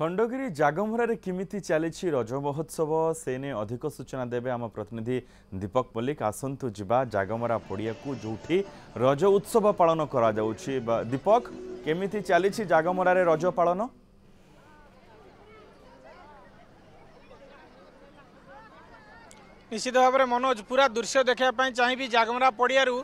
ଖଣ୍ଡଗିରି ଜାଗମରାରେ କେମିତି ଚାଲିଛି ରଜ ମହୋତ୍ସବ ସେ ନେଇ ଅଧିକ ସୂଚନା ଦେବେ ଆମ ପ୍ରତିନିଧି ଦୀପକ ମଲ୍ଲିକ ଆସନ୍ତୁ ଯିବା ଜାଗମରା ପଡ଼ିଆକୁ ଯେଉଁଠି ରଜ ଉତ୍ସବ ପାଳନ କରାଯାଉଛି ଦୀପକ କେମିତି ଚାଲିଛି ଜାଗମରାରେ ରଜ ପାଳନ ନିଶ୍ଚିତ ଭାବରେ ମନୋଜ ପୁରା ଦୃଶ୍ୟ ଦେଖିବା ପାଇଁ ଚାହିଁବି ଜାଗମରା ପଡ଼ିଆରୁ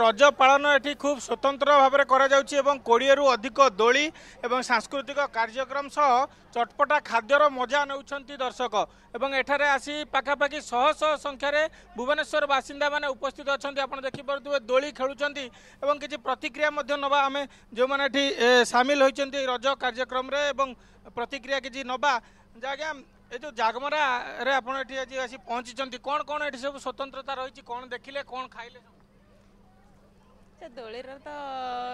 ରଜ ପାଳନ ଏଠି ଖୁବ୍ ସ୍ୱତନ୍ତ୍ର ଭାବରେ କରାଯାଉଛି ଏବଂ କୋଡ଼ିଏରୁ ଅଧିକ ଦୋଳି ଏବଂ ସାଂସ୍କୃତିକ କାର୍ଯ୍ୟକ୍ରମ ସହ ଚଟପଟା ଖାଦ୍ୟର ମଜା ନେଉଛନ୍ତି ଦର୍ଶକ ଏବଂ ଏଠାରେ ଆସି ପାଖାପାଖି ଶହ ଶହ ସଂଖ୍ୟାରେ ଭୁବନେଶ୍ୱର ବାସିନ୍ଦାମାନେ ଉପସ୍ଥିତ ଅଛନ୍ତି ଆପଣ ଦେଖିପାରୁଥିବେ ଦୋଳି ଖେଳୁଛନ୍ତି ଏବଂ କିଛି ପ୍ରତିକ୍ରିୟା ମଧ୍ୟ ନେବା ଆମେ ଯେଉଁମାନେ ଏଠି ସାମିଲ ହୋଇଛନ୍ତି ରଜ କାର୍ଯ୍ୟକ୍ରମରେ ଏବଂ ପ୍ରତିକ୍ରିୟା କିଛି ନେବା ଯାହାକି ଏ ଯେଉଁ ଜାଗମରାରେ ଆପଣ ଏଠି ଆଜି ଆସି ପହଞ୍ଚିଛନ୍ତି କ'ଣ କ'ଣ ଏଠି ସବୁ ସ୍ୱତନ୍ତ୍ରତା ରହିଛି କ'ଣ ଦେଖିଲେ କ'ଣ ଖାଇଲେ ଦୋଳିର ତ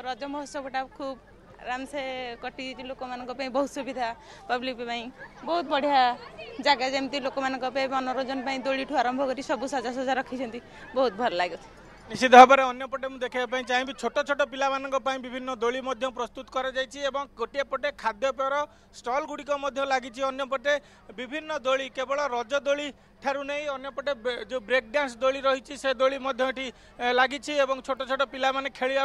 ରଜ ମହୋତ୍ସବଟା ଖୁବ୍ ଆରାମସେ କଟିଛି ଲୋକମାନଙ୍କ ପାଇଁ ବହୁତ ସୁବିଧା ପବ୍ଲିକ୍ ପାଇଁ ବହୁତ ବଢ଼ିଆ ଜାଗା ଯେମିତି ଲୋକମାନଙ୍କ ପାଇଁ ମନୋରଞ୍ଜନ ପାଇଁ ଦୋଳିଠୁ ଆରମ୍ଭ କରି ସବୁ ସଜାସଜା ରଖିଛନ୍ତି ବହୁତ ଭଲ ଲାଗୁଛି নিশ্চিত ভাবে অন্যপটে মু দেখা চাইবি ছোট ছোট পিলাঙ্ বিভিন্ন দোলি প্রস্তুত করা যাই এবং গোটিয়ে পটে খাদ্যপেয়র স্টল গুড়িক লাগিছে অন্যপটে বিভিন্ন দোলি কেবল রজ দোলি ঠার নেই অন্যপটে যে ব্রেক ডান্স দোলি রয়েছে সে দোলি এটি লাগিছে এবং ছোট ছোট পিলামানে খেলা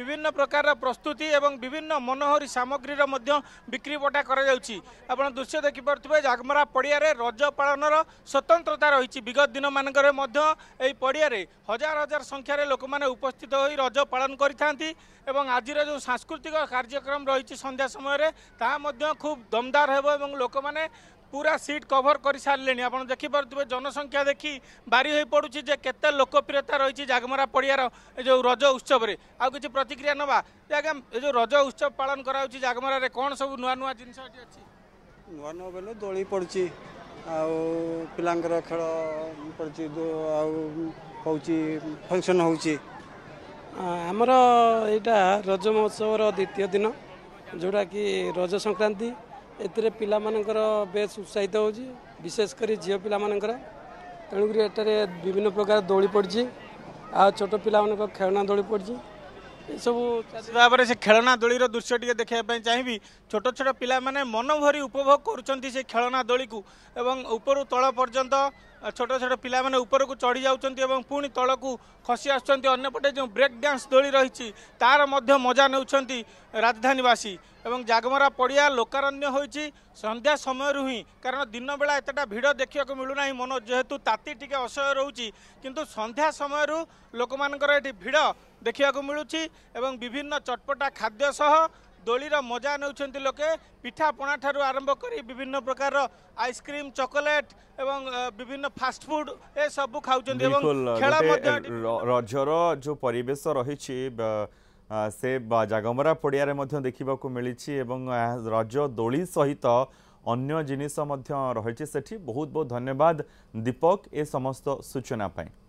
বিভিন্ন প্রকার প্রস্তুতি এবং বিভিন্ন মনোহরী সামগ্রীর বিক্রি বটা করা যাচ্ছে আপনার দৃশ্য দেখিপারে জাগমরা পড়িয়ারে রজ পালনর স্বতন্ত্রতা রয়েছে বিগত দিন মানুষ এই পড়িয়ারে হাজার হাজার সংখ্যার লোক মানে উপস্থিত হয়ে রজ ରଜ করে থাকে এবং ଆଜିର যে সাংস্কৃতিক কার্যক্রম রয়েছে সন্ধ্যা ସମୟରେ তা খুব দমদার হব এবং লোক মানে পুরা সিট কভর করে সারে আপনার দেখিপারে জনসংখ্যা দেখি বারি হয়ে পড়ুছে যে কেতে লোকপ্রিয়তা রয়েছে জাগমরা পড়িয়ার যে রজ উৎসবরে আছে প্রতিক্রিয়া নেওয়া যে আজ্ঞা এই যে রজ উৎসব পালন করা হচ্ছে জাগমরার কোণ সব নূন্য জিনিস এটি আছে নূন্য বেলু দোলি পড়ুছি ଆଉ ପିଲାଙ୍କର ଖେଳ ପଡ଼ିଛି ଆଉ ହେଉଛି ଫଙ୍କସନ୍ ହେଉଛି ଆମର ଏଇଟା ରଜ ମହୋତ୍ସବର ଦ୍ୱିତୀୟ ଦିନ ଯେଉଁଟାକି ରଜ ସଂକ୍ରାନ୍ତି ଏଥିରେ ପିଲାମାନଙ୍କର ବେଶ୍ ଉତ୍ସାହିତ ହେଉଛି ବିଶେଷ କରି ଝିଅ ପିଲାମାନଙ୍କର ତେଣୁକରି ଏଠାରେ ବିଭିନ୍ନ ପ୍ରକାର ଦୋଳି ପଡ଼ିଛି ଆଉ ଛୋଟ ପିଲାମାନଙ୍କ ଖେଳନା ଦୋଳି ପଡ଼ିଛି ଏସବୁ ଭାବରେ ସେ ଖେଳନା ଦୋଳିର ଦୃଶ୍ୟ ଟିକେ ଦେଖିବା ପାଇଁ ଚାହିଁବି ଛୋଟ ଛୋଟ ପିଲାମାନେ ମନ ଭରି ଉପଭୋଗ କରୁଛନ୍ତି ସେ ଖେଳନା ଦୋଳିକୁ ଏବଂ ଉପରୁ ତଳ ପର୍ଯ୍ୟନ୍ତ ଛୋଟ ଛୋଟ ପିଲାମାନେ ଉପରକୁ ଚଢ଼ି ଯାଉଛନ୍ତି ଏବଂ ପୁଣି ତଳକୁ ଖସି ଆସୁଛନ୍ତି ଅନ୍ୟପଟେ ଯେଉଁ ବ୍ରେକ୍ ଡ୍ୟାନ୍ସ ଦୋଳି ରହିଛି ତାର ମଧ୍ୟ ମଜା ନେଉଛନ୍ତି ରାଜଧାନୀବାସୀ ଏବଂ ଜାଗମରା ପଡ଼ିଆ ଲୋକାରଣ୍ୟ ହୋଇଛି ସନ୍ଧ୍ୟା ସମୟରୁ ହିଁ କାରଣ ଦିନବେଳା ଏତେଟା ଭିଡ଼ ଦେଖିବାକୁ ମିଳୁନାହିଁ ମନ ଯେହେତୁ ତାତି ଟିକେ ଅସହ୍ୟ ରହୁଛି କିନ୍ତୁ ସନ୍ଧ୍ୟା ସମୟରୁ ଲୋକମାନଙ୍କର ଏଠି ଭିଡ଼ ଦେଖିବାକୁ ମିଳୁଛି ଏବଂ ବିଭିନ୍ନ ଚଟପଟା ଖାଦ୍ୟ ସହ ଦୋଳିର ମଜା ନେଉଛନ୍ତି ଲୋକେ ପିଠାପଣା ଠାରୁ ଆରମ୍ଭ କରି ବିଭିନ୍ନ ପ୍ରକାର ଆଇସ୍କ୍ରିମ୍ ଚକୋଲେଟ୍ ଏବଂ ବିଭିନ୍ନ ଫାଷ୍ଟଫୁଡ୍ ଏସବୁ ଖାଉଛନ୍ତି ଏବଂ ଖେଳ ମଧ୍ୟ ରଜର ଯେଉଁ ପରିବେଶ ରହିଛି ସେ ଜାଗମରା ପଡ଼ିଆରେ ମଧ୍ୟ ଦେଖିବାକୁ ମିଳିଛି ଏବଂ ରଜ ଦୋଳି ସହିତ ଅନ୍ୟ ଜିନିଷ ମଧ୍ୟ ରହିଛି ସେଠି ବହୁତ ବହୁତ ଧନ୍ୟବାଦ ଦୀପକ ଏ ସମସ୍ତ ସୂଚନା ପାଇଁ